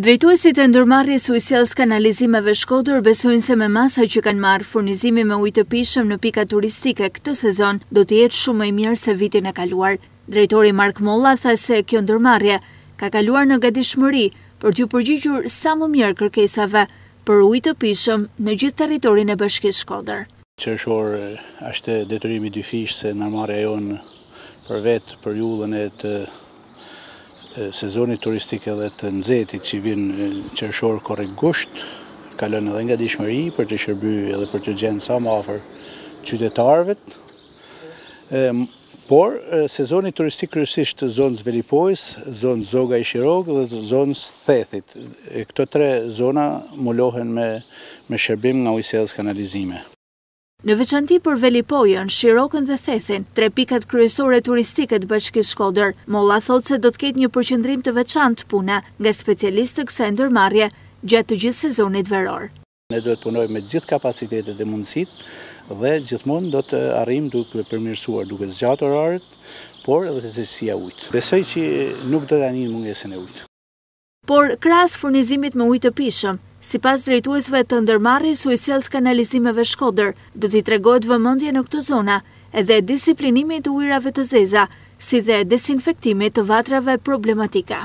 Drejtuesit e ndërmarrje suicels kanalizimeve shkodër besojnë se me masa që kanë marrë furnizimi me ujtë pishëm në pika turistike këtë sezon, do të jetë shumë e mirë se vitin e kaluar. Drejtori Mark Molla tha se kjo ndërmarrje ka kaluar në Shmëri për t'ju përgjigjur sa më mirë kërkesave për ujtë pishëm në gjithë teritorin e bëshkis shkodër. Qërëshor është detërimi dyfish se nërmarrje jonë për vetë për jullën e të sezonit turistik edhe të nëzetit që vinë qërëshorë kore gusht, kalonë edhe nga dishmëri për të shërby edhe për të gjenë sa më afer qytetarëvet. Por, sezonit turistik kërësisht të zonës Velipojës, zonës Zoga i Shirogë dhe zonës Thethit. Këto tre zona mullohen me shërbim nga ujselës kanalizime. Në veçanti për Velipojën, Shirokën dhe Thethin, tre pikat kryesore turistiket bëshkis Shkoder, Molla thot se do të ketë një përqëndrim të veçant puna nga specialistë kësa ndërmarje gjatë të gjithë sezonit veror. Ne do të punoj me gjithë kapacitetet dhe mundësit dhe gjithmonë do të arrim duke përmirësuar duke zgjatë orarët, por edhe të të sija ujtë. Besoj që nuk do të anin mungesën e ujtë. Por, kras furnizimit me ujtë pishëm, Si pas drejtuesve të ndërmarri su i sels kanalizimeve shkoder, do t'i tregojt vëmëndje në këto zona edhe disiplinimit uirave të zeza, si dhe desinfektimit të vatrave problematika.